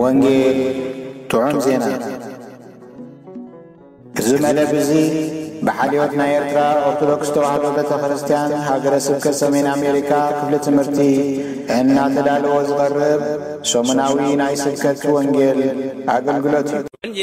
ወንጌል ጥዑም ዜና እዚ መደብ እዚ ብሓልዮት ናይ ኤርትራ ኦርቶዶክስ ተዋህዶ ቤተ ክርስቲያን ሃገረ ስብከት ሰሜን ኣሜሪካ ክፍሊ ትምህርቲ እናተዳልዎ ዝቐርብ ሰሙናዊ ናይ ስብከት ወንጌል ኣገልግሎት እዩ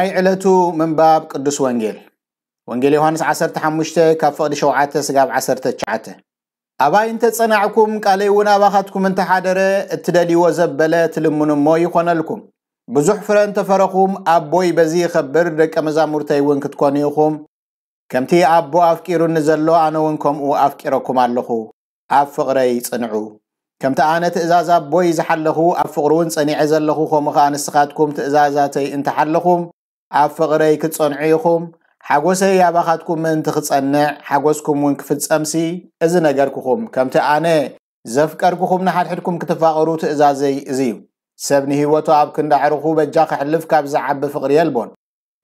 ናይ ዕለቱ ምንባብ ቅዱስ ወንጌል ወንጌል ዮሃንስ 15 ካብ ፍቕዲ 7 ስጋብ 19 ኣባይ እንተጸናዕኩም ቃለይ እውን ኣባኻትኩም እንተሓደረ እትደልይዎ ዘበለ ትልምኑ እሞ ይኾነልኩም ብዙሕ ፍረ እንተፈረኹም ኣቦይ በዚ ይኸብር ደቀ መዛሙርተይ እውን ክትኮኑ ኢኹም ከምቲ ኣቦ ኣፍቂሩኒ ዘሎ ኣነ እውን ከምኡ ኣፍቂረኩም ኣለኹ ኣብ ፍቕረይ ጽንዑ ከምቲ ኣነ ትእዛዝ ኣቦይ ዝሓለኹ ኣብ ፍቕሪ እውን ጸኒዐ ዘለኹ ከምኡ ከዓ ንስኻትኩም ትእዛዛተይ እንተሓለኹም ኣብ ፍቕረይ ክትፀንዑ ኢኹም ሓጎሰይ ያባኻትኩም ምእንቲ ክጸንዕ ሓጎስኩም እውን ክፍጸምሲ እዚ ነገርክኹም ከምቲ ኣነ ዘፍቀርክኹም ንሓድሕድኩም ክትፋቐሩ ትእዛዘይ እዚ እዩ ሰብ ንህይወቱ ኣብ ክንዳዕርኹ በጃ ክሕልፍ ካብ ዝዓቢ ፍቕሪ የልቦን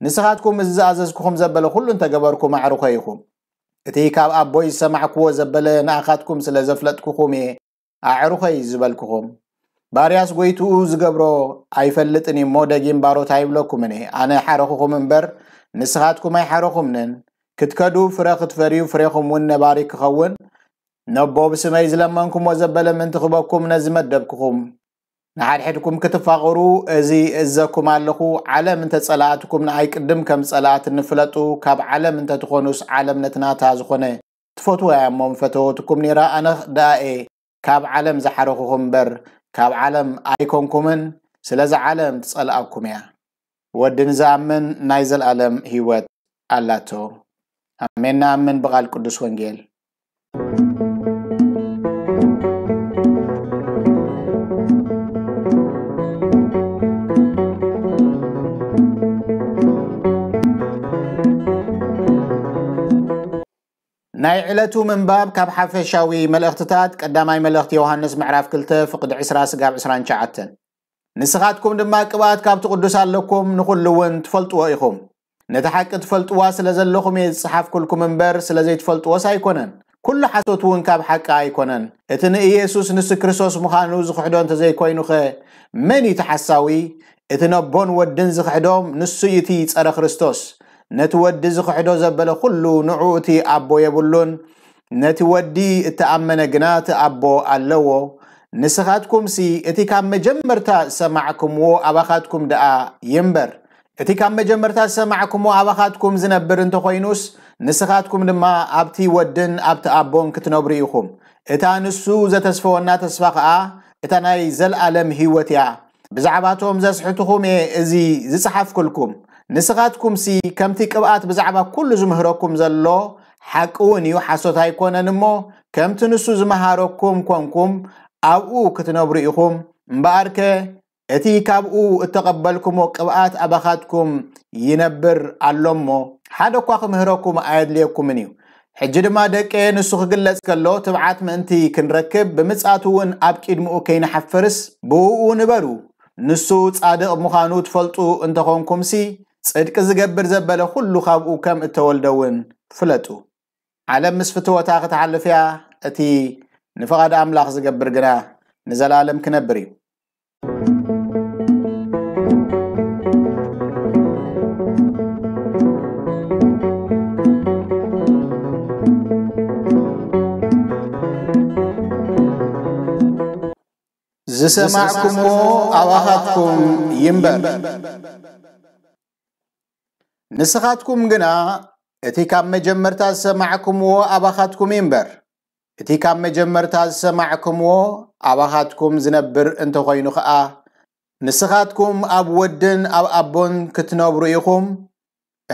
ንስኻትኩም እዚ ዝኣዘዝክኹም ዘበለ ኩሉ እንተገበርኩም ኣዕርኮ ኢኹም እቲ ካብ ኣቦይ ዝሰማዕክዎ ዘበለ ንኣኻትኩም ስለ ዘፍለጥክኹም እየ ኣዕርኮይ ዝበልክኹም ባርያስ ጎይትኡ ዝገብሮ ኣይፈልጥን እዩ እሞ ደጊም ባሮት ኣይብለኩም እኒ ኣነ ሓረኽኹም እምበር ንስኻትኩም ኣይሓረኹምንን ክትከዱ ፍረ ክትፈርዩ ፍሬኹም እውን ነባሪ ክኸውን ነቦ ብስመይ ዝለመንኩምዎ ዘበለ ምእንቲ ክበኩም ነዚ ነዝመደብክኹም ንሓድሕድኩም ክትፋቕሩ እዚ እዘኩም ኣለኹ ዓለም እንተ ንኣይ ቅድም ከም ፀላእት እንፍለጡ ካብ ዓለም እንተትኾኑስ ዓለም ነትናታ ዝኾነ ትፈትዋያ እሞም ፈተወትኩም ኔራ ኣነ ደኣ እየ ካብ ዓለም ዝሓረኽኹም እምበር ካብ ዓለም ኣይኮንኩምን ስለዚ ዓለም ትጸልኣኩም እያ ወዲ ንዝኣምን ናይ ዘለኣለም ህይወት ኣላቶ ኣሜና ኣምን ብቓል ቅዱስ ወንጌል ناي علتو من باب كاب حفشاوي ملاختتات قداماي ملاخت يوهانس معراف كلته فقد عسرا سقاب عسران شعاتن نسخاتكم دما كبات كاب تقدس لكم نقول وين تفلطوا ايخوم نتحقق تفلطوا سلازلخوم يصحاف كلكم منبر سلازي تفلطوا سايكونن كل حسوت وين كاب حق ايكونن اتن ايسوس نس كريستوس مخانو زخدون تزي كوينو خ من يتحساوي اتن بون ودن زخدوم نسو يتي صرا كريستوس ነቲ ወዲ ዝኽሕዶ ዘበለ ዅሉ ንዑኡ እቲ ኣቦ የብሉን ነቲ ወዲ እተኣመነ ግና እቲ ኣቦ ኣለዎ ንስኻትኩምሲ እቲ ካብ መጀመርታ ዝሰማዕኩምዎ ኣባኻትኩም ደኣ ይምበር እቲ ካብ መጀመርታ ዝሰማዕኩምዎ ኣባኻትኩም ዝነብር እንተ ኮይኑስ ንስኻትኩም ድማ ኣብቲ ወድን ኣብቲ ኣቦን ክትነብሩ ኢኹም እታ ንሱ ዘተስፈወና ተስፋ ከኣ እታ ናይ ዘለኣለም ህይወት እያ ብዛዕባቶም ዘስሕትኹም እየ እዚ ዝጸሓፍ ኩልኩም نسخاتكم سي كمتي كبقات بزعبا كل زمهركم زلو حقونيو حاسوت هايكونا نمو كمتي نسو زمهاركم كونكم او او كتنوبرئيكم مباركة اتي كابو اتقبلكم وكبقات اباخاتكم ينبر اللومو حادو كواق مهركم اياد ليكم منيو حجر ما دك نسخ قلت كلو تبعات ما انتي كنركب بمتساتون ابكيد مو كين حفرس بو بوو نبرو نسو تصادق مخانو تفلتو انتخون كمسي صدق زجبر زبل كل خابو كم التولدون فلتو على مسفته وتاخت على أتي نفقد أملاخ زجبر جنا نزل عالم كنبري زسمعكم أواخاتكم ينبر ንስኻትኩም ግና እቲ ካብ መጀመርታ ዝሰማዕኩምዎ ኣባኻትኩም እዩ እምበር እቲ ካብ መጀመርታ ዝሰማዕኩምዎ ኣባኻትኩም ዝነብር እንተኮይኑ ከዓ ንስኻትኩም ኣብ ወድን ኣብ ኣቦን ክትነብሩ ኢኹም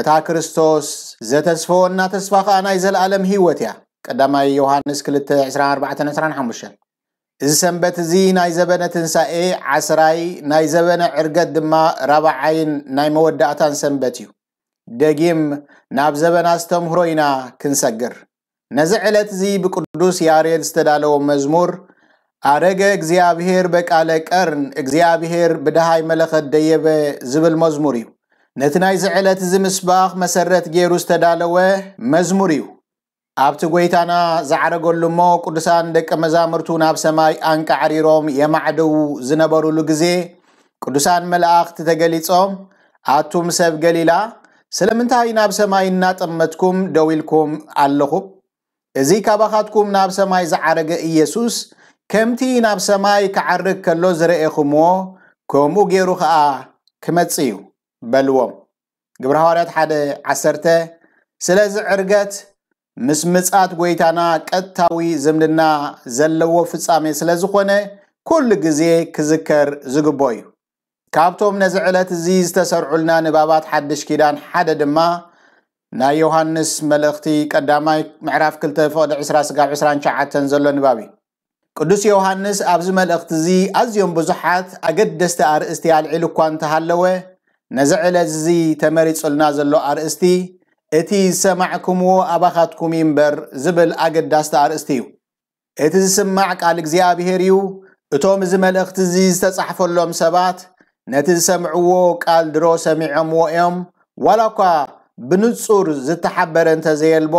እታ ክርስቶስ ዘተስፈወና ተስፋ ከዓ ናይ ዘለኣለም ሂወት እያ ቀዳማይ ዮሃንስ 22425 እዚ ሰንበት እዚ ናይ ዘበነ ትንሳኤ ዓስራይ ናይ ዘበነ ዕርገት ድማ ራብዓይን ናይ መወዳእታን ሰንበት እዩ ደጊም ናብ ዘበን ኣስተምህሮ ኢና ክንሰግር ነዚ ዕለት እዚ ብቅዱስ ያሬድ ዝተዳለወ መዝሙር ኣረገ እግዚኣብሄር በቃለ ቀርን እግዚኣብሄር ብድሃይ መለኸት ደየበ ዝብል መዝሙር እዩ ነቲ ናይዚ ዕለት እዚ ምስባኽ መሰረት ገይሩ ዝተዳለወ መዝሙር እዩ ኣብቲ ጎይታና ዝዓረገሉ እሞ ቅዱሳን ደቀ መዛምርቱ ናብ ሰማይ ኣንቃዕሪሮም የማዕደው ዝነበሩሉ ግዜ ቅዱሳን መላእኽቲ ተገሊፆም ኣቱም ሰብ ገሊላ ስለምንታይ ናብ ሰማይ እናጠመትኩም ደው ኢልኩም ኣለኹም እዚ ካባኻትኩም ናብ ሰማይ ዝዓረገ ኢየሱስ ከምቲ ናብ ሰማይ ክዓርግ ከሎ ዝረአኹምዎ ከምኡ ገይሩ ከዓ ክመፅ እዩ በልዎም ግብሪ ሃዋርያት ሓደ ዓሰርተ ስለዚ ዕርገት ምስ ምፃት ጎይታና ቀጥታዊ ዝምድና ዘለዎ ፍፃሜ ስለ ዝኾነ ኩሉ ግዜ ክዝከር ዝግቦ እዩ ካብቶም ነዚ ዕለት እዚ ዝተሰርዑልና ንባባት ሓድሽ ኪዳን ሓደ ድማ ናይ ዮሃንስ መልእኽቲ ቀዳማይ ምዕራፍ 2 ፍቕዲ 20 ስጋብ 29 ዘሎ ንባብ እዩ ቅዱስ ዮሃንስ ኣብዚ መልእኽቲ እዚ ኣዝዮም ብዙሓት ኣገደስቲ ኣርእስቲ ኣልዒሉ እኳ እንተሃለወ ነዚ ዕለት እዚ ተመሪፁልና ዘሎ ኣርእስቲ እቲ ዝሰማዕኩምዎ ኣባኻትኩም እዩ እምበር ዝብል ኣገዳስቲ ኣርእስቲ እዩ እቲ ዝስማዕ ቃል እግዚኣብሔር እዩ እቶም እዚ መልእኽቲ እዚ ዝተጻሕፈሎም ሰባት ነቲ ዝሰምዕዎ ቃል ድሮ ሰሚዖምዎ እዮም ዋላ እኳ ብንጹር ዝተሓበረ እንተዘየልቦ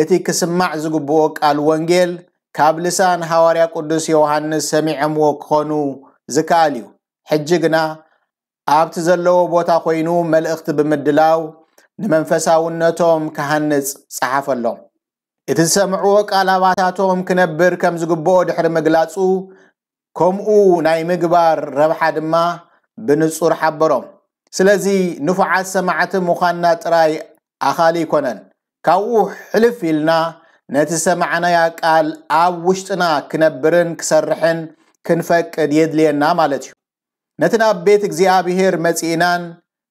እቲ ክስማዕ ዝግብኦ ቃል ወንጌል ካብ ልሳን ሃዋርያ ቅዱስ ዮሃንስ ሰሚዖምዎ ክኾኑ ዝከኣል እዩ ሕጂ ግና ኣብቲ ዘለዎ ቦታ ኮይኑ መልእኽቲ ብምድላው ንመንፈሳውነቶም ክሃንፅ ፀሓፍ ኣሎም እቲ ዝሰምዕዎ ቃላባታቶም ክነብር ከም ዝግብኦ ድሕሪ ምግላፁ ከምኡ ናይ ምግባር ረብሓ ድማ بنصور حبرهم سلازي نفع سماعت مخانا تراي أخالي كونن كاو حلف لنا نتسمعنا يا قال اب وشتنا كنبرن كسرحن كنفقد يدلينا مالتي نتنا بيت እግዚአብሔር መጽኢናን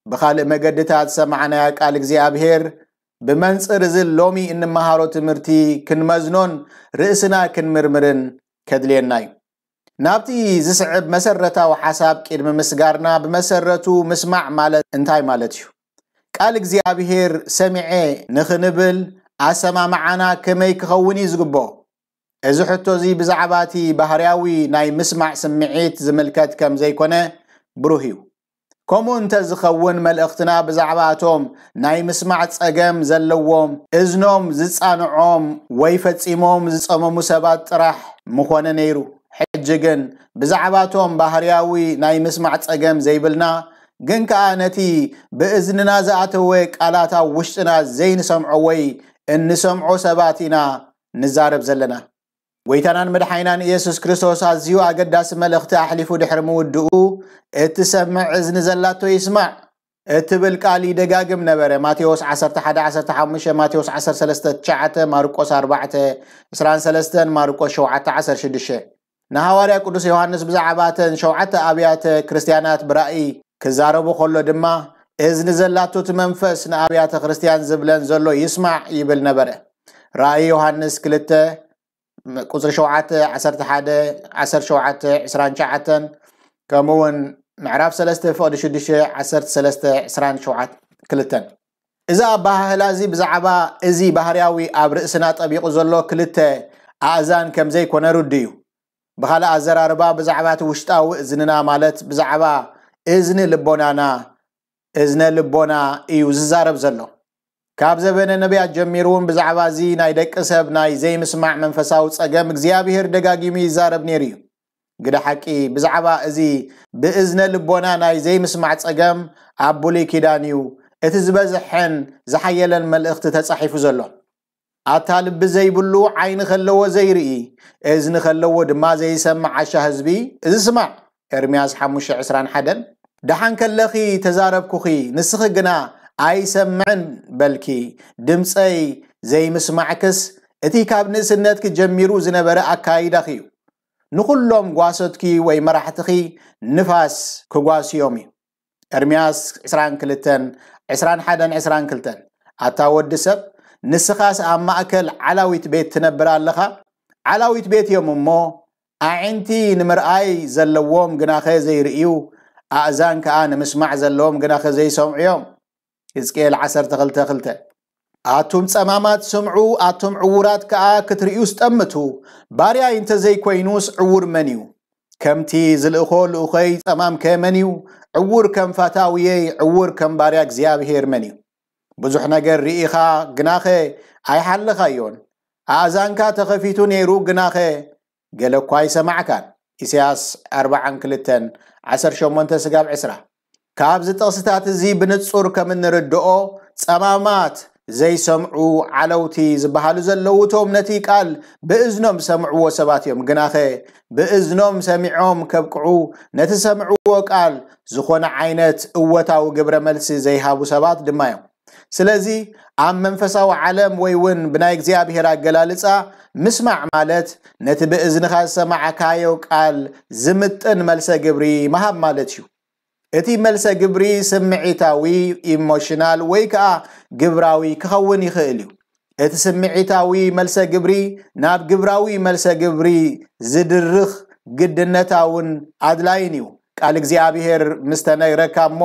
بخالق مجدتات سمعنا يا قال እግዚአብሔር بمنصر ذل لومي ان مهارو تمرتي كنمزنون رئسنا كنمرمرن كدليناي نابتي زسعب مسرتا وحساب كرم مسقارنا بمسرتو مسمع مالت انتاي مالتيو قالك زيابهير سمعي نخنبل اسما معنا كمي كخوني زقبو ازو حتو زي بزعباتي بحرياوي ناي مسمع سمعيت زملكات كم زيكونه بروهيو كومو انت زخون مال اختنا بزعباتهم ناي مسمع تساقم زلووم ازنوم زتسانعوم ويفتسيموم زتساممو سبات راح مخوانا نيرو حجگن بزعباتون بحریاوی نای مسمع تسگم زیبلنا گن که آنتی به ازن نازعت وی کالاتا وشتنا زین سمعوی ان نسمعو سباتینا نزارب زلنا ويتانان مدحينان يسوس كريستوس عزيو اقداس ملغتا احليفو دحرمو الدقو اتسمع ازن زلاتو يسمع اتبل قالي دقاقم نبري ماتيوس عصر تحدا عصر تحمشة ماتيوس عصر سلستة تشعة ماروكوس اربعة اسران سلستة ماروكوس شوعة عصر شدشة ንሃዋርያ ቅዱስ ዮሃንስ ብዛዕባ እተን ሸውዓተ ኣብያተ ክርስትያናት ብራእይ ክዛረቡ ከሎ ድማ እዝኒ ዘላቱት መንፈስ ንኣብያተ ክርስትያን ዝብለን ዘሎ ይስማዕ ይብል ነበረ ራእይ ዮሃንስ 2 ቁፅሪ 7 11 17 29 ከምኡ ውን ምዕራፍ 3 ፍቅዲ 6 13 27 2 እዚ ኣባህላ እዚ ብዛዕባ እዚ ባህርያዊ ኣብ ርእስና ጠቢቑ ዘሎ ክልተ ኣእዛን ከም ዘይኮነ ርድ እዩ ብኻልእ ኣዘራርባ ብዛዕባ እቲ ውሽጣዊ እዝንና ማለት ብዛዕባ እዝኒ ልቦናና እዝነ ልቦና እዩ ዝዛረብ ዘሎ ካብ ዘበነ ነቢያት ጀሚሩ እውን ብዛዕባ እዚ ናይ ደቂ ሰብ ናይ ዘይምስማዕ መንፈሳዊ ፀገም እግዚኣብሄር ደጋጊሙ ይዛረብ ነይሩ እዩ ግዳ ሓቂ ብዛዕባ እዚ ብእዝነ ልቦና ናይ ዘይምስማዕ ፀገም ኣብ ብሉይ ኪዳን እዩ እቲ ዝበዝሐን ዝሓየለን መልእኽቲ ተፃሒፉ ዘሎ أتال بزي بلو عين خلوه زي رئي إذن خلوه دما زي سمع عشا هزبي إذن سمع إرمياز حموش عسران حدن دحان كاللخي تزارب كخي نسخ قنا أي سمعن بلكي دمسي زي مسمعكس إتي كاب نسنتك جميرو زنبرا أكايدا خيو نخلهم قواسدكي وي مرحتخي نفاس يومي إرمياز عسران كلتن عسران حدن عسران كلتن أتا ودسب نسخاس ኣብ ማእከል ዓላዊት ቤት ትነብር ኣለኻ ዓላዊት ቤት እዮም እሞ ኣዒንቲ ንምርኣይ ዘለዎም ግናኸ ዘይርእዩ ኣእዛን ከዓ ንምስማዕ ዘለዎም ግናኸ ዘይሰምዑ እዮም ሕዝቅኤል 12 ኣቱም ፀማማት ስምዑ ኣቱም ዕውራት ከዓ ክትርእዩ ዝጠምቱ ባርያይ እንተዘይኮይኑስ ዕውር መን እዩ ከምቲ ዝልእኮ ልእኸይ ፀማም ከመን እዩ ዕውር ከም ፋታውየይ ዕውር ከም ባርያ እግዚኣብሄር መን እዩ ብዙሕ ነገር ርኢኻ ግናኸ ኣይሓልኻዮን ኣእዛንካ ተኸፊቱ ነይሩ ግናኸ ገለ እኳ ይሰማዕካን ኢሳያስ 4218 ስጋብ 20 ካብዚ ጥቕስታት እዚ ብንጹር ከም እንርድኦ ፀማማት ዘይሰምዑ ዓለውቲ ዝበሃሉ ዘለው እቶም ነቲ ቃል ብእዝኖም ዝሰምዕዎ ሰባት እዮም ግናኸ ብእዝኖም ሰሚዖም ከብቅዑ ነቲ ሰምዕዎ ቃል ዝኾነ ዓይነት እወታዊ ግብረ መልሲ ዘይሃቡ ሰባት ድማ እዮም ስለዚ ኣብ መንፈሳዊ ዓለም ወይ እውን ብናይ እግዚኣብሄር ኣገላልፃ ምስማዕ ማለት ነቲ ብእዝንኻ ዝሰማዓካዮ ቃል ዝምጥን መልሰ ግብሪ መሃብ ማለት እዩ እቲ መልሰ ግብሪ ስምዒታዊ ኢሞሽናል ወይ ከዓ ግብራዊ ክኸውን ይኽእል እዩ እቲ ስምዒታዊ መልሰ ግብሪ ናብ ግብራዊ መልሰ ግብሪ ዝድርኽ ግድነታውን ኣድላይን እዩ ቃል እግዚኣብሔር ምስ ተነግረካ እሞ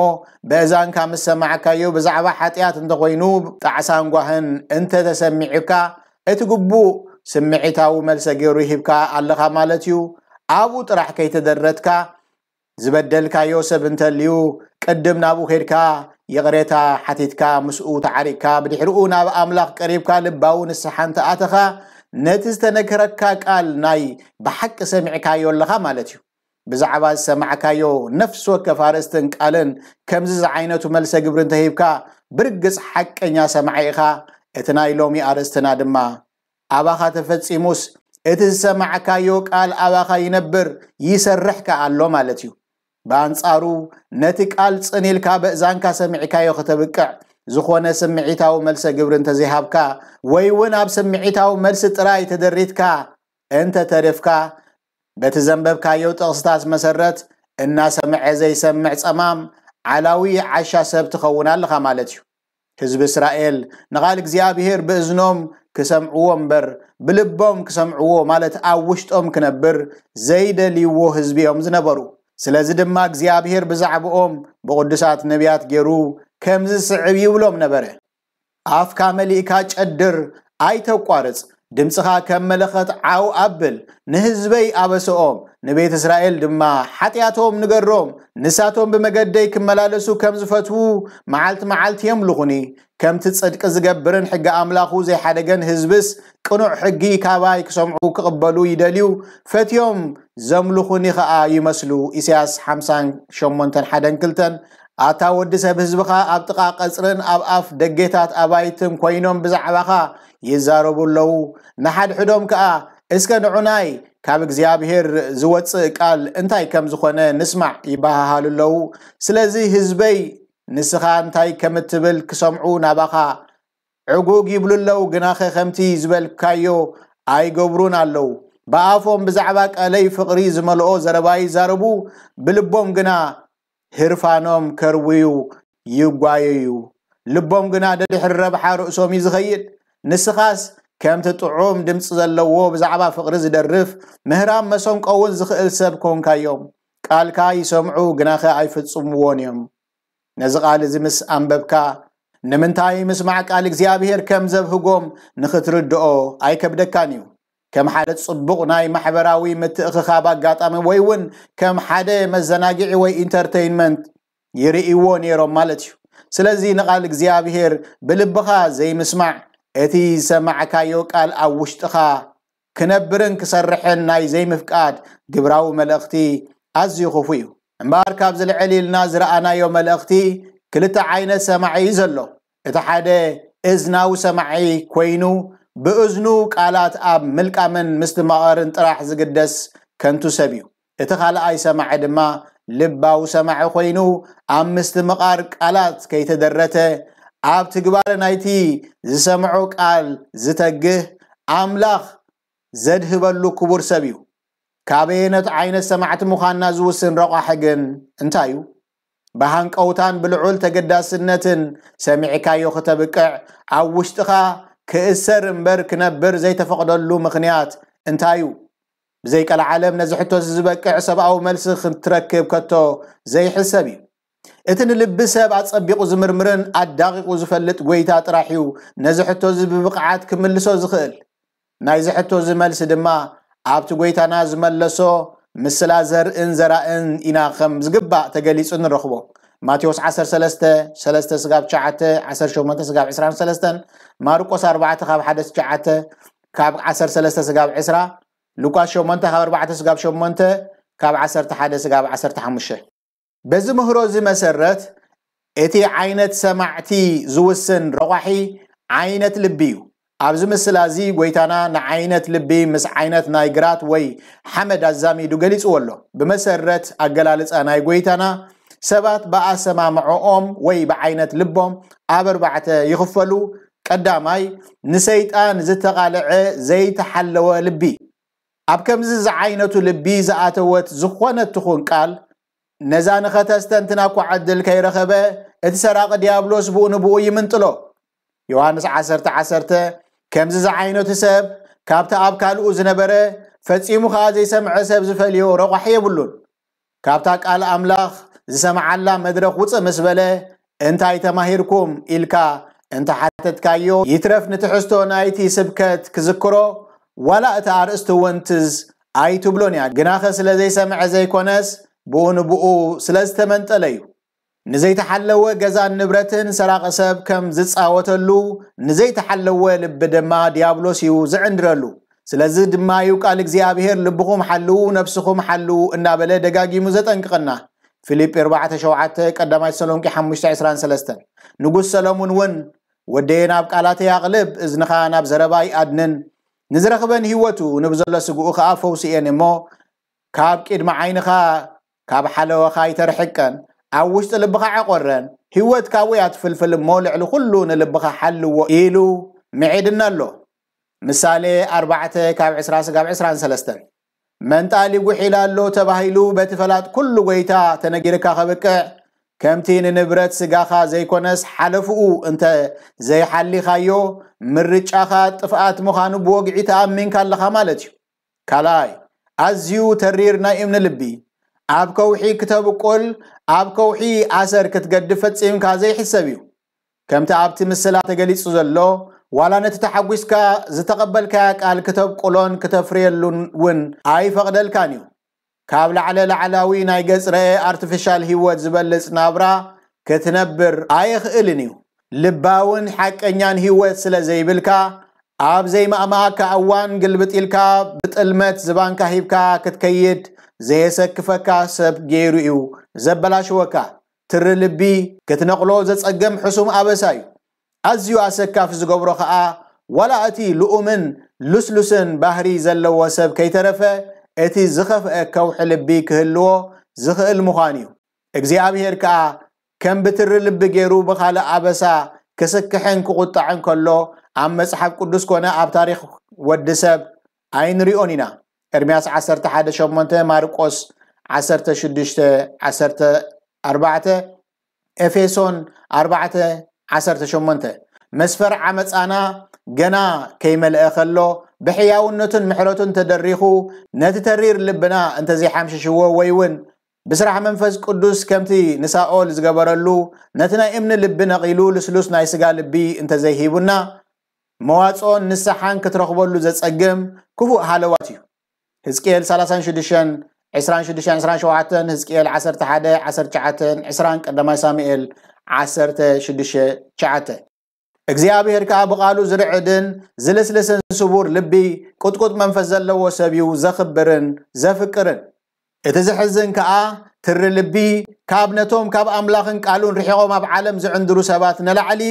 ብእዛንካ ምስ ሰማዕካዮ ብዛዕባ ሓጢኣት እንተኮይኑ ጣዕሳን ጓህን እንተተሰሚዑካ እቲ ግቡእ ስምዒታዊ መልሰ ገይሩ ይሂብካ ኣለኻ ማለት እዩ ኣብኡ ጥራሕ ከይተደረትካ ዝበደልካዮ ሰብ እንተልዩ ቅድም ናብኡ ከድካ ይቕሬታ ሓቲትካ ምስኡ ተዓሪቕካ ብድሕሪኡ ናብ ኣምላኽ ቀሪብካ ልባዊ ንስሓን ተኣተኻ ነቲ ዝተነገረካ ቃል ናይ ብሓቂ ሰሚዕካዮ ኣለኻ ማለት እዩ ብዛዕባ ዝሰማዕካዮ ነፍሲ ወከፍ ኣርእስትን ቃልን ከምዚ ዝዓይነቱ መልሰ ግብሪ እንተሂብካ ብርግፅ ሓቀኛ ሰማዒ ኢኻ እቲ ናይ ሎሚ ኣርእስትና ድማ ኣባኻ ተፈፂሙስ እቲ ዝሰማዕካዮ ቃል ኣባኻ ይነብር ይሰርሕካ ኣሎ ማለት እዩ ብኣንጻሩ ነቲ ቃል ፅኒኢልካ በእዛንካ ሰሚዒካዮ ክተብቅዕ ዝኾነ ስምዒታዊ መልሰ ግብሪ እንተዘይሃብካ ወይ እውን ኣብ ስምዒታዊ መልሲ ጥራይ ተደሪትካ እንተተደፍካ ካየው ጥቕስታት መሰረት እናሰምዐ ዘይሰምዕ ፀማም ዓላዊ ዓሻ ሰብ ትኸውን ኣለኻ ማለት እዩ ህዝቢ እስራኤል ንኻል እግዚኣብሄር ብእዝኖም ክሰምዕዎ እምበር ብልቦም ክሰምዕዎ ማለት ኣብ ውሽጦም ክነብር ዘይደልይዎ ህዝቢ እዮም ዝነበሩ ስለዚ ድማ እግዚኣብሄር ብዛዕባኦም ብቅዱሳት ነቢያት ገይሩ ከምዝስዕብ ይብሎም ነበረ ኣፍካ መሊእካ ጨድር ኣይተቋርፅ ድምጽኻ ከም መለኸት ዓው ኣብል ንህዝበይ ኣበሰኦም ንቤት እስራኤል ድማ ሓጢኣቶም ንገሮም ንሳቶም ብመገደይ ክመላለሱ ከም ዝፈትዉ መዓልቲ መዓልቲ የምልኹኒ ከምቲ ጽድቂ ዝገብርን ሕጊ ኣምላኹ ዘይሓደገን ህዝብስ ቅኑዕ ሕጊ ካባይ ክሰምዑ ክቕበሉ ይደልዩ ፈትዮም ዘምልኹኒ ኸዓ ይመስሉ ኢሳያስ 581 ኣታ ወዲ ሰብ ህዝብኻ ኣብ ጥቓ ቐፅርን ኣብ ኣፍ ደጌታት ኣባይትን ኮይኖም ብዛዕባኻ ይዛረቡለዉ ንሓድሕዶም ከዓ እስከ ንዑናይ ካብ እግዚኣብሔር ዝወፅእ ቃል እንታይ ከም ዝኾነ ንስማዕ ይባሃሃሉ ኣለዉ ስለዚ ህዝበይ ንስኻ እንታይ ከም እትብል ክሰምዑ ናባኻ ዕጉግ ይብሉ ኣለው ግናኸ ከምቲ ዝበልካዮ ኣይገብሩን ኣለው ብኣፎም ብዛዕባ ቃለይ ፍቕሪ ዝመልኦ ዘረባ ይዛረቡ ብልቦም ግና ህርፋኖም ከርብዩ ይጓየዩ ልቦም ግና ደድሕሪ ረብሓ ርእሶም እዩ ዝኸይድ ንስኻስ ከምቲ ጥዑም ድምፂ ዘለዎ ብዛዕባ ፍቕሪ ዝደርፍ ምህራም መሰንቆውን ዝኽእል ሰብ ኮንካዮም ቃልካ ይሰምዑ ግናኸ ኣይፍፅምዎን እዮም ነዚ ቓል እዚ ምስ ኣንበብካ ንምንታይ ምስማዕ ቃል እግዚኣብሔር ከም ዘብህጎም ንኽትርድኦ ኣይከብደካን እዩ ከም ሓደ ጽቡቕ ናይ ማሕበራዊ ምትእኽኻብ ኣጋጣሚ ወይ እውን ከም ሓደ መዘናግዒ ወይ ኢንተርተይንመንት ይርእይዎ ነይሮም ማለት እዩ ስለዚ ንቓል እግዚኣብሔር ብልብኻ ዘይምስማዕ اتي يوكال او وشتخا كنبرن كسرحن ناي زي مفكاد قبراو ملأختي أزي خفيو امبار كابز العليل نازر أنا يو ملأختي كلتا عين سمعي زلو اتحادي إزناو سمعي كوينو بأزنو كالات أب ملك أمن مثل ما أرن تراح زقدس كنتو سبيو اتخال أي سمعي دما لباو سمعي خوينو أم مثل مقار قالات كي تدرته عبت قبال نايتي زسمعوك قال زتقه عملاخ زده بلو كبور سبيو كابينت عين السماعت مخان نازوسن رقاح حقن انتايو بهانك اوتان بالعول تقدا سنتن سمعيكا يوخت بكع عوشتخا كأسر مبرك نبر زي تفقد اللو مخنيات انتايو بزيك العالم نزحتو سزبكع سبعو ملسخ تركب كتو زي حسابيو እቲ ንልቢ ሰብ ኣጸቢቑ ዝምርምርን ኣዳቒቑ ዝፈልጥ ጐይታ ጥራሕ እዩ ነዚ ሕቶ እዚ ብብቕዓት ክምልሶ ዝኽእል ናይዚ ሕቶ እዚ መልሲ ድማ ኣብቲ ጐይታና ዝመለሶ ምስላ ዘርእን ዘራእን ኢና ከም ዝግባእ ተገሊጹ ንረኽቦ ማቴዎስ 13-3-9-18-23 ማርቆስ 4-1-9 ካብ 13-20 ሉቃስ 8-4-8 ካብ 11-15 በዚ ምህሮ እዚ መሰረት እቲ ዓይነት ሰማዕቲ ዝውስን ረቑሒ ዓይነት ልቢ እዩ ኣብዚ ምስላ እዚ ጎይታና ንዓይነት ልቢ ምስ ዓይነት ናይ ግራት ወይ ሓመድ ኣዛሚዱ ገሊፅዎ ኣሎ ብመሰረት ኣገላልፃ ናይ ጎይታና ሰባት ብኣሰማምዖኦም ወይ ብዓይነት ልቦም ኣብ ኣርባዕተ ይኽፈሉ ቀዳማይ ንሰይጣን ዝተቓልዐ ዘይተሓለወ ልቢ ኣብ ከምዚ ዝዓይነቱ ልቢ ዝኣተወት ዝኾነትኹን ቃል ነዛ ንኸተስተንትና እኳ ዓድል ከይረኸበ እቲ ሰራቕ ዲያብሎስ ብኡ ንብኡ ይምንጥሎ ዮሃንስ 1 1 ከምዚ ዝዓይነቱ ሰብ ካብቲ ኣብ ካልኡ ዝነበረ ፈፂሙ ከዓ ዘይሰምዐ ሰብ ዝፈልዮ ረቑሕ የብሉን ካብታ ቃል ኣምላኽ ዝሰምዓላ መድረኽ ውፅእ ምስ በለ እንታይ ተማሂርኩም ኢልካ እንተሓተትካዮ ይትረፍ ንትሕዝቶ ናይቲ ስብከት ክዝክሮ ዋላ እቲ ኣርእስቲ ወንትዝ ኣይትብሎን እያ ግናኸ ስለ ዘይሰምዐ ዘይኮነስ ብኡንብኡ ስለ ዝተመንጠለ እዩ ንዘይተሓለወ ገዛን ንብረትን ሰራቐ ሰብ ከም ዝፃወተሉ ንዘይተሓለወ ልቢ ድማ ዲያብሎስ እዩ ዝዕንድረሉ ስለዚ ድማ እዩ ቃል እግዚኣብሄር ልብኹም ሓልው ነብስኹም ሓልው እናበለ ደጋጊሙ ዘጠንቅቕና ፊልጵ 47 ቀዳማይ ተሰሎንቂ 523 ንጉስ ሰሎሙን እውን ወደየ ናብ ቃላተይ ኣቕልብ እዝንኻ ናብ ዘረባይ ኣድንን ንዝረኽበን ሂወቱ ንብዘሎ ስግኡ ከዓ ፈውሲ እየን እሞ ካብ ቂድሚ ዓይንኻ ካብ ሓለወኻ ይተርሕቀን ኣብ ውሽጢ ልብኻ ዓቆረን ህይወት ካብኡ እያ ትፍልፍል እሞ ልዕሊ ኩሉ ንልብኻ ሓልዎ ኢሉ ምዒድና ኣሎ ምሳሌ 4 ካብ 20 ስጋብ 23 መንጣሊ ጉሒላ ኣሎ ተባሂሉ በቲ ፈላጥ ኩሉ ጎይታ ተነጊርካ ኸብቅዕ ከምቲ ንንብረት ስጋኻ ዘይኮነስ ሓለፍኡ እንተ ዘይሓሊኻዮ ምርጫኻ ጥፍኣት ምዃኑ ብወግዒ ተኣሚንካ ኣለኻ ማለት እዩ ካልኣይ ኣዝዩ ተሪር ናይ እምኒ ልቢ اب كوحي كتب قل اب كوحي اسر كتقدفت سيم كازي حسابيو كم تعبتي مسلا تقالي سوزلو ولا نتتحقوشكا زتقبل كاك آل كتب قلون كتفري ون اي فقدل كانيو كابل على العلاوي نايقس رأي ارتفشال هيوات زبلس نابرا كتنبر اي خئلنيو لباون حق انيان هيوات سلا زي بلكا اب زي ما اماكا اوان قلبت الكا بتقلمت زبانكا هيبكا كتكيد ዘየሰክፈካ ሰብ ገይሩ እዩ ዘበላሽወካ ትሪ ልቢ ክትነቕሎ ዘጸገም ሕሱም ኣበሳ እዩ ኣዝዩ ኣሰካፍ ዝገብሮ ከዓ ዋላ እቲ ልኡምን ልስሉስን ባህሪ ዘለዎ ሰብ ከይተረፈ እቲ ዝኸፍአ ከውሒ ልቢ ክህልዎ ዝኽእል ምዃን እዩ እግዚኣብሔር ከዓ ከም ብትሪ ልቢ ገይሩ ብኻልእ ኣበሳ ክስክሕን ክቁጣዕን ከሎ ኣብ መፅሓፍ ቅዱስ ኮነ ኣብ ታሪክ ወዲ ሰብ ኣይንሪኦን ኢና إرمياس عسرت حدا شمونته مارقوس عسرت شدشته عسرت أربعته إفيسون أربعته عسرت شمونته مسفر عمت أنا جنا كيمل أخلو بحياونتن محلوتن تدريخو نتترير لبنا أنت زي حمش شوه ويون بسرح منفس قدوس كمتي نساؤل زغبرلو نتنا امن لبنا قيلو لسلوس ناي سغا لبي انت زي هيبونا مواصون نسحان كترخبلو زصقم كفو حالواتيو هزكيل 36 26 27 هزكيل 11 19 20 ቀዳማይ ሳሙኤል 16 9 እግዚኣብሔር ከዓ ብቓሉ ዝርዕድን ዝልስልስን ስቡር ልቢ ቁጥቁጥ መንፈስ ዘለዎ ሰብ እዩ ዘኽብርን ዘፍቅርን እቲ ዝሕዝን ከዓ ትሪ ልቢ ካብ ነቶም ካብ ኣምላኽን ቃሉን ርሒቖም ኣብ ዓለም ዝዕንድሩ ሰባት ንላዕሊ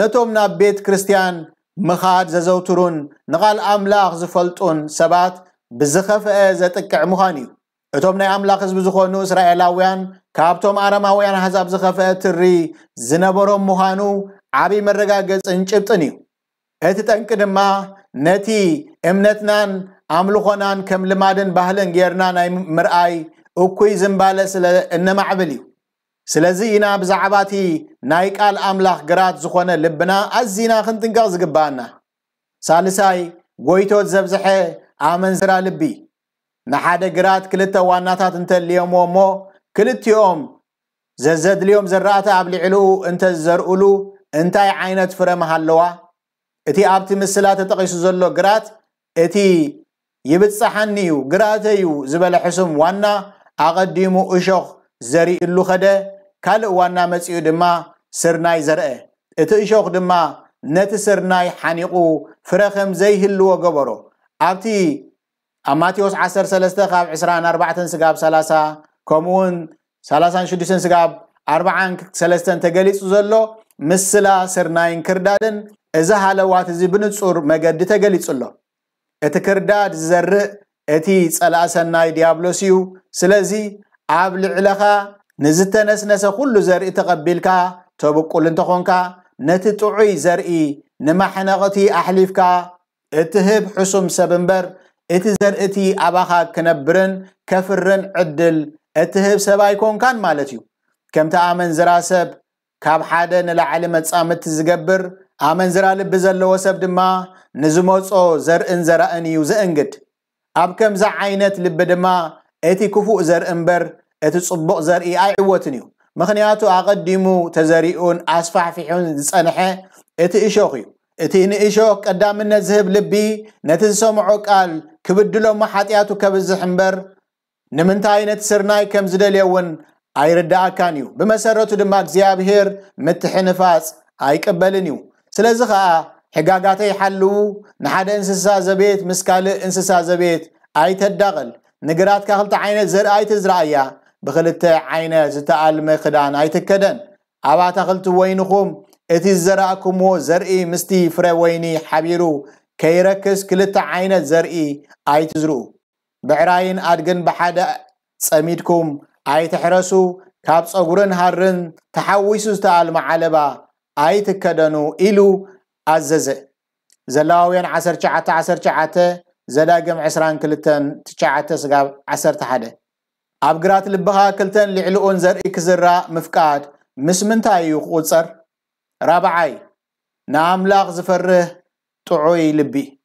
ነቶም ናብ ቤት ክርስትያን ምኻድ ዘዘውትሩን ንቓል ኣምላኽ ዝፈልጡን ሰባት ብዝኸፍአ ዘጥቅዕ ምዃን እዩ እቶም ናይ ኣምላኽ ህዝቢ ዝኾኑ እስራኤላውያን ካብቶም ኣረማውያን ኣሕዛብ ዝኸፍአ ትሪ ዝነበሮም ምዃኑ ዓብዪ መረጋገፅን ጭብጥን እዩ እቲ ጠንቂ ድማ ነቲ እምነትናን ኣምልኾናን ከም ልማድን ባህልን ጌርና ናይ ምርኣይ እኩይ ዝምባለ ስለ እነማዕብል እዩ ስለዚ ኢና ብዛዕባ እቲ ናይ ቃል ኣምላኽ ግራት ዝኾነ ልብና ኣዝና ክንጥንቀቕ ዝግባአና ሳልሳይ ጎይቶት ዘብዝሐ ኣመንዝራ ልቢ ንሓደ ግራት ክልተ ዋናታት እንተልዮሞ እሞ ክልቲኦም ዘዘድልዮም ዘራእቲ ኣብሊዕልኡ እንተዘርእሉ እንታይ ዓይነት ፍረ መሃለዋ እቲ ኣብቲ ምስላ ተጠቂሱ ዘሎ ግራት እቲ ይብፅሓኒ እዩ ግራተዩ ዝበለ ሕሱም ዋና ኣቐዲሙ እሾኽ ዘርእሉ ኸደ ካልእ ዋና መፂኡ ድማ ስርናይ ዘርአ እቲ እሾኽ ድማ ነቲ ስርናይ ሓኒቑ ፍረ ከም ዘይህልዎ ገበሮ ኣብቲ ኣብ ማቴዎስ 13 ካብ 24 ስጋብ 30 ከምኡውን 36 ስጋብ 43 ተገሊፁ ዘሎ ምስላ ስርናይን ክርዳድን እዚ ሃለዋት እዚ ብንፁር መገዲ ተገሊፁ ኣሎ እቲ ክርዳድ ዝዘርእ እቲ ፀላእ ሰናይ ዲያብሎስ እዩ ስለዚ ኣብ ልዕለኻ ንዝተነስነሰ ኩሉ ዘርኢ ተቐቢልካ ተብቁል እንተኾንካ ነቲ ጥዑይ ዘርኢ ንማሕነቕቲ ኣሕሊፍካ اتهب حسوم سبنبر اتزر اتي عباخا كنبرن كفرن عدل اتهب سبا يكون كان مالتيو كم تآمن زرا سب كاب حادا نلعالي سامت زقبر آمن زرا لبزل لو سب دما نزموت او زرا زرأن يوزئنقد اب كم زعينت لب دما اتي كفو زر انبر اتي صبو زر اي اي عوتنيو مخنياتو اقدمو تزريئون اسفع حون زنحه اتي اشوخيو እቲ ንእሾ ቀዳምነት ዝህብ ልቢ ነቲ ዝሰምዖ ቃል ክብድሎሞ ሓጢኣቱ ከብዝሕ እምበር ንምንታይ ነቲ ስርናይ ከም እውን ኣይርዳእካን እዩ ብመሰረቱ ድማ እግዚኣብሄር ምትሕንፋፅ ኣይቅበልን እዩ ስለዚ ከዓ ሕጋጋተይ ሓልው ንሓደ እንስሳ ዘቤት ምስ ካልእ እንስሳ ዘቤት ኣይተዳቕል ንግራትካ ክልተ ዓይነት ዘርኣይቲ ዝረኣያ ብክልተ ዓይነት ዝተኣልመ ክዳን ኣይትከደን ኣብ ኣታክልቲ ወይንኹም እቲ ዝዘረእኩምዎ ዘርኢ ምስቲ ፍረ ወይኒ ሓቢሩ ከይረክስ ክልተ ዓይነት ዘርኢ ኣይትዝርኡ ብዕራይን ኣድግን ብሓደ ፀሚድኩም ኣይትሕረሱ ካብ ፀጉርን ሃርን ተሓዊሱ ዝተኣልመ ዓለባ ኣይትከደኑ ኢሉ ኣዘዘ ዘላዋውያን 1919 ዘዳግም 22 ስጋብ 11 ኣብ ግራት ልብኻ ክልተን ልዕሊኡን ዘርኢ ክዝራ ምፍቃድ ምስ ምንታይ እዩ ክቁፀር رابعاي ناملاخ زفره طعوي لبي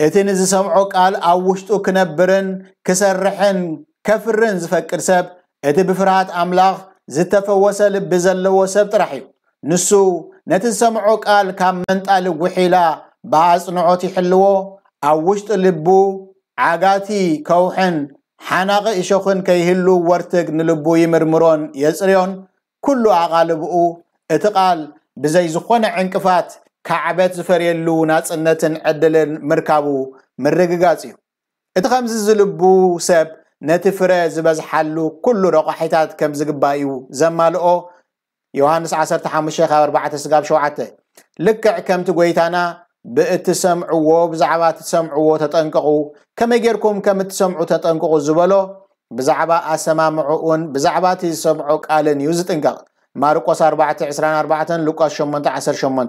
اتن سمعو قال او وشتو كنبرن كسرحن كفرن زفكر سب اتن بفرات املاخ زتفوس لب زلو سب ترحيو نسو نتن سمعو قال كام منطال وحيلا باصنعوت يحلوو او وشت لبو عاقاتي كوحن حناق إشوخن كيهلو ورتق نلبو يمرمرون يزريون كلو عقالبو اتقال ብዘይ ዝኾነ ዕንቅፋት ካብ ዓበት ዝፈርየሉ ናፅነትን ዕድልን ምርካቡ ምርግጋፅ እዩ እቲ ከምዚ ዝልቡ ሰብ ነቲ ፍረ ዝበዝሓሉ ኩሉ ረቑሒታት ከም ዝግባእ እዩ ዘማልኦ ዮሃንስ 15 ስጋብ 7 ልክዕ ከምቲ ጎይታና ብእትሰምዕዎ ብዛዕባ እትሰምዕዎ ተጠንቅቑ ከመይ ጌርኩም ከም እትሰምዑ ተጠንቅቑ ዝበሎ ብዛዕባ ኣሰማምዑኡን ብዛዕባ እቲ ዝሰምዖ ቃልን እዩ ዝጥንቀቕ مارقوس 4 24 لوقاس 8 10 8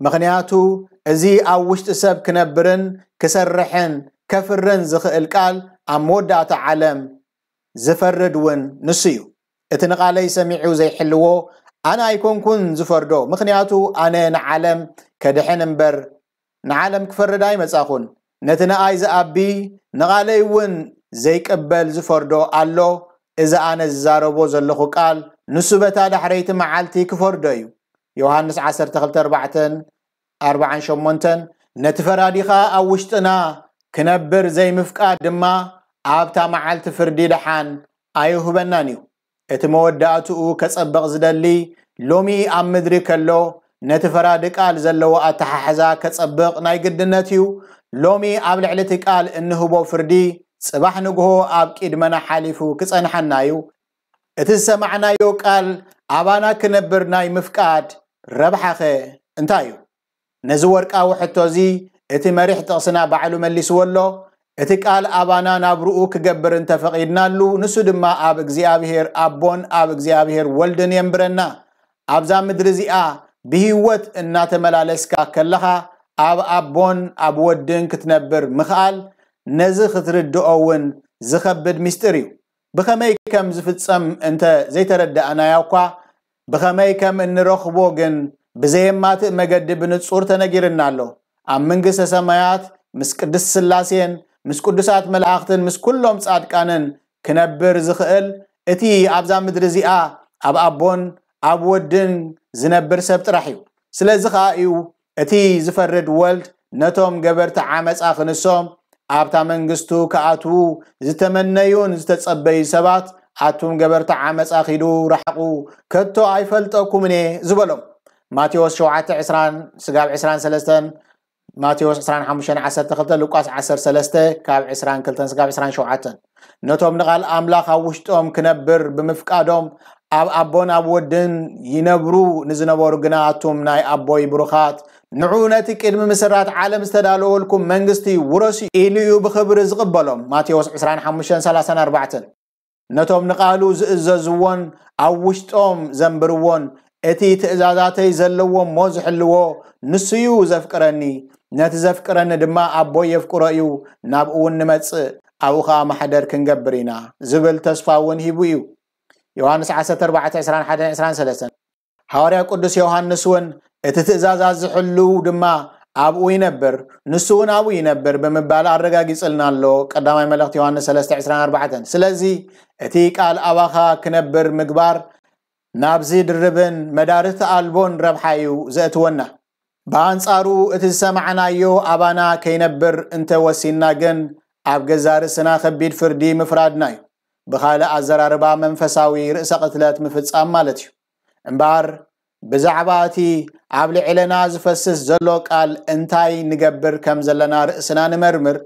مخنياتو ازي او وشت سب كنبرن كسرحن كفرن زخل قال امودات عالم زفرد ون نسيو اتنقالي سميعو زي حلوو انا يكون كن زفردو مخنياتو انا نعلم كدحن امبر نعلم كفرداي مصاخون نتنا اي زابي نقالي ون زي قبل زفردو الله اذا انا زاربو زلخو قال ንሱ በታ ዳሕረይቲ መዓልቲ ክፈርዶ እዩ ዮሃንስ 12:48 ነቲ ፈራዲኻ ኣብ ውሽጥና ክነብር ዘይምፍቃድ ድማ ኣብታ መዓልቲ ፍርዲ ደሓን ኣይህበናን እዩ እቲ መወዳእትኡ ከጸብቕ ዝደሊ ሎሚ ኣብ ምድሪ ከሎ ነቲ ፈራዲ ቃል ዘለዎ ኣተሓሕዛ ከጸብቕ ናይ ግድነት እዩ ሎሚ ኣብ ልዕሊ እቲ ቃል እንህቦ ፍርዲ ጽባሕ ንግሆ ኣብ ቂድመና ሓሊፉ ክጸንሐና እዩ እቲ ዝሰማዕናዮ ቃል ኣባና ክነብር ናይ ምፍቃድ ረብሓኸ እንታይ እዩ ነዚ ወርቃዊ ሕቶ እዚ እቲ መሪሕ ጥቕስና ባዕሉ መሊስዎ ኣሎ እቲ ቃል ኣባና ርኡ ክገብር እንተፈቒድናሉ ንሱ ድማ ኣብ እግዚኣብሄር ኣቦን ኣብ እግዚኣብሄር ወልድን የንብረና ኣብዛ ምድሪ እዚኣ ብህወት እናተመላለስካ ከለኻ ኣብ ኣቦን ኣብ ወድን ክትነብር ምኽኣል ነዚ ክትርድኦ እውን ዝኸብድ ምስጢር እዩ ብኸመይ ከም ዝፍፀም እንተ ዘይተረዳእናያ እኳ ብኸመይ ከም እንረኽቦ ግን ብዘየማትእ መገዲ ብንጹር ተነጊርና ኣሎ ኣብ መንግስተ ሰማያት ምስ ቅዱስ ስላሴን ምስ ቅዱሳት መላእኽትን ምስ ኩሎም ጻድቃንን ክነብር ዝኽእል እቲ ኣብዛ ምድሪ እዚኣ ኣብ ኣቦን ኣብ ወድን ዝነብር ሰብ ጥራሕ እዩ ስለዚ ከዓ እዩ እቲ ዝፈርድ ወልድ ነቶም ገበርቲ ዓመፃ ክንሶም ابتا منگستو که اتو زت منیون زت صبی سبات عتون جبرت عمس آخیلو رحقو کتو عیفلت آکومنی زبالم ماتیوس شوعت عسران سجاب عسران سلستن ماتیوس عسران حمشان عسر تخلت لوقاس عسر سلسته کاب عسران کلتن سجاب عسران شوعتن نتوم نقل املا خوشتام کنبر بمفک آدم آب آبون آبودن ینبرو نزنا ورگنا عتون نای آبای نعونتي كلمة مسرات عالم استدالو لكم منغستي ورسي إليو بخبر زقبلهم ماتيوس عسران حمشان سلاسان أربعتن نتوم نقالو ززوان أوشتوم زنبروان اتي تأزازاتي زلوان موز حلوو نسيو زفكرني نتي زفكرن دما أبو يفكرأيو نابقون نمتس أوخا محدر كنقبرينا زبل تسفاون هيبويو يوهانس عسى تربعة عسران حدن عسران سلاسان حواري قدس يوهانس ون እቲ ትእዛዛት ዝሕልው ድማ ኣብኡ ይነብር ንሱ እውን ኣብኡ ይነብር ብምባል ኣረጋጊፅልና ኣሎ ቀዳማይ መልእክቲ ዮሃንስ 324 ስለዚ እቲ ቃል ኣባኻ ክነብር ምግባር ናብዚ ድርብን መዳርቲ ኣልቦን ረብሓ እዩ ዘእትወና ብኣንጻሩ እቲ ዝሰማዕናዮ ኣባና ከይነብር እንተወሲና ግን ኣብ ገዛ ርእስና ከቢድ ፍርዲ ምፍራድና እዩ ብካልእ ኣዘራርባ መንፈሳዊ ርእሰ ቅትለት ምፍፃም ማለት እዩ እምበር ብዛዕባእቲ ኣብ ልዕለና ዝፈስስ ዘሎ ቃል እንታይ ንገብር ከም ዘለና ርእስና ንመርምር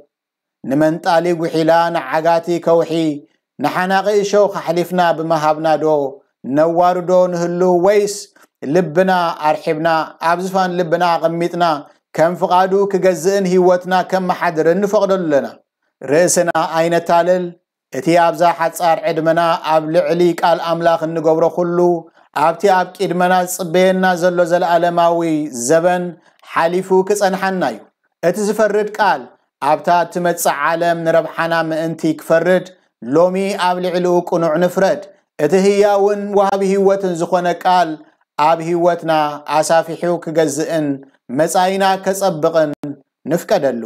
ንመንጣሊ ጉሒላ ንዓጋቲ ከውሒ ንሓናቒ እሸው ካሕሊፍና ብምሃብና ዶ ነዋርዶ ንህሉ ወይስ ልብና ኣርሒብና ኣብ ዝፋን ልብና ኣቐሚጥና ከም ፍቓዱ ክገዝእን ህይወትና ከም መሓድር እንፈቕደሉ ኣለና ርእስና ኣይነታልል እቲ ኣብዛ ሓፃር ዕድመና ኣብ ልዕሊ ቃል ኣምላኽ እንገብሮ ኩሉ ኣብቲ ኣብ ቂድመና ዝፅበየና ዘሎ ዘለኣለማዊ ዘበን ሓሊፉ ክፀንሓና እዩ እቲ ዝፈርድ ቃል ኣብታ እትመፅእ ዓለም ንረብሓና ምእንቲ ክፈርድ ሎሚ ኣብ ልዕሊኡ ቅኑዕ ንፍረድ እቲ ህያውን ወሃቢ ህይወትን ዝኾነ ቃል ኣብ ህይወትና ኣሳፊሑ ክገዝእን መፃኢና ከፀብቕን ንፍቀደሉ